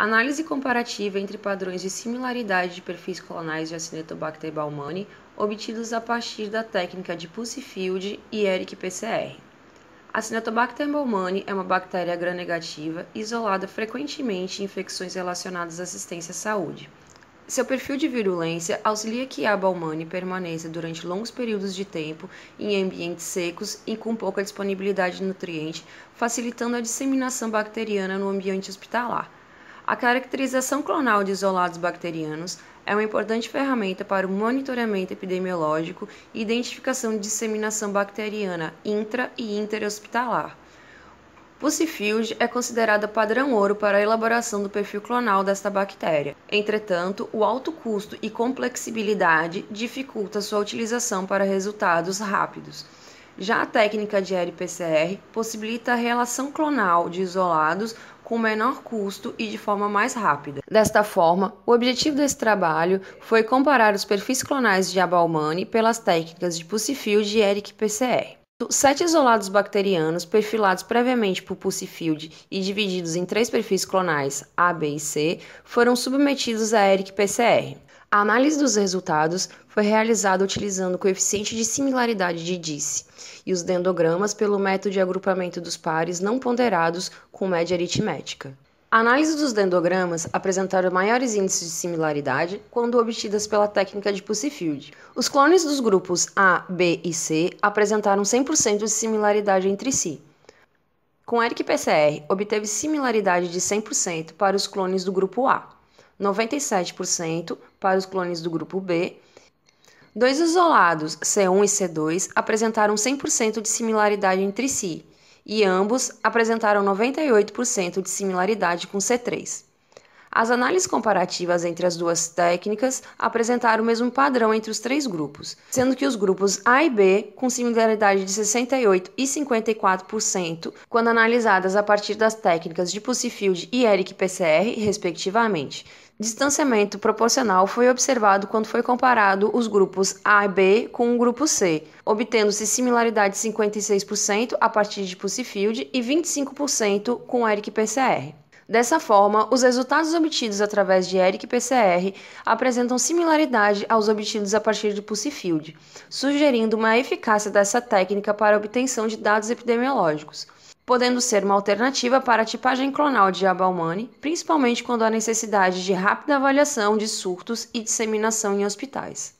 Análise comparativa entre padrões de similaridade de perfis clonais de Acinetobacter baumannii obtidos a partir da técnica de Pussyfield e ERIC-PCR. Acinetobacter baumannii é uma bactéria gram-negativa isolada frequentemente em infecções relacionadas à assistência à saúde. Seu perfil de virulência auxilia que a baumannii permaneça durante longos períodos de tempo em ambientes secos e com pouca disponibilidade de nutriente, facilitando a disseminação bacteriana no ambiente hospitalar a caracterização clonal de isolados bacterianos é uma importante ferramenta para o monitoramento epidemiológico e identificação de disseminação bacteriana intra e interhospitalar. Pucifield é considerada padrão ouro para a elaboração do perfil clonal desta bactéria. Entretanto, o alto custo e complexibilidade dificulta sua utilização para resultados rápidos. Já a técnica de RPCR possibilita a relação clonal de isolados com menor custo e de forma mais rápida. Desta forma, o objetivo desse trabalho foi comparar os perfis clonais de Abalmani pelas técnicas de Pucifield e Eric PCR. Sete isolados bacterianos perfilados previamente por Pucifield e divididos em três perfis clonais A, B e C foram submetidos a Eric PCR. A análise dos resultados foi realizada utilizando o coeficiente de similaridade de Dice e os dendogramas pelo método de agrupamento dos pares não ponderados com média aritmética. A análise dos dendogramas apresentaram maiores índices de similaridade quando obtidas pela técnica de Pussyfield. Os clones dos grupos A, B e C apresentaram 100% de similaridade entre si. Com ERIC-PCR, obteve similaridade de 100% para os clones do grupo A. 97% para os clones do grupo B. Dois isolados, C1 e C2, apresentaram 100% de similaridade entre si, e ambos apresentaram 98% de similaridade com C3. As análises comparativas entre as duas técnicas apresentaram o mesmo padrão entre os três grupos, sendo que os grupos A e B, com similaridade de 68% e 54%, quando analisadas a partir das técnicas de Pussyfield e Eric-PCR, respectivamente. Distanciamento proporcional foi observado quando foi comparado os grupos A e B com o grupo C, obtendo-se similaridade de 56% a partir de Pussyfield e 25% com Eric-PCR. Dessa forma, os resultados obtidos através de ERIC-PCR apresentam similaridade aos obtidos a partir de Pussyfield, sugerindo uma eficácia dessa técnica para a obtenção de dados epidemiológicos, podendo ser uma alternativa para a tipagem clonal de Abalmani, principalmente quando há necessidade de rápida avaliação de surtos e disseminação em hospitais.